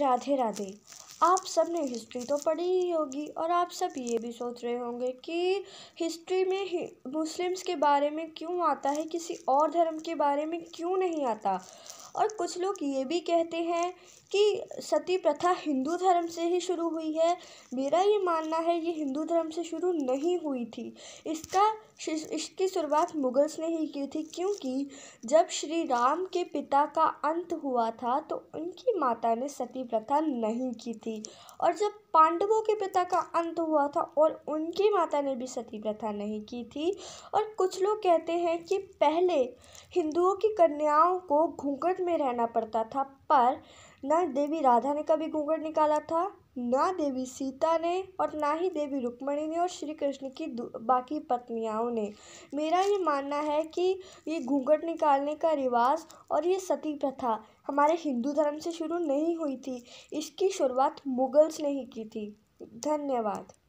राधे राधे आप सब ने हिस्ट्री तो पढ़ी ही होगी और आप सब ये भी सोच रहे होंगे कि हिस्ट्री में ही मुस्लिम्स के बारे में क्यों आता है किसी और धर्म के बारे में क्यों नहीं आता और कुछ लोग ये भी कहते हैं कि सती प्रथा हिंदू धर्म से ही शुरू हुई है मेरा ये मानना है ये हिंदू धर्म से शुरू नहीं हुई थी इसका इसकी शुरुआत मुगल्स ने ही की थी क्योंकि जब श्री राम के पिता का अंत हुआ था तो उनकी माता ने सती प्रथा नहीं की थी और जब पांडवों के पिता का अंत हुआ था और उनकी माता ने भी सती प्रथा नहीं की थी और कुछ लोग कहते हैं कि पहले हिंदुओं की कन्याओं को घूंघट में रहना पड़ता था पर ना देवी राधा ने कभी घूंघट निकाला था ना देवी सीता ने और ना ही देवी रुक्मणी ने और श्री कृष्ण की बाकी पत्नियाओं ने मेरा ये मानना है कि ये घूंघट निकालने का रिवाज और ये सती प्रथा हमारे हिंदू धर्म से शुरू नहीं हुई थी इसकी शुरुआत मुगल्स ने ही की थी धन्यवाद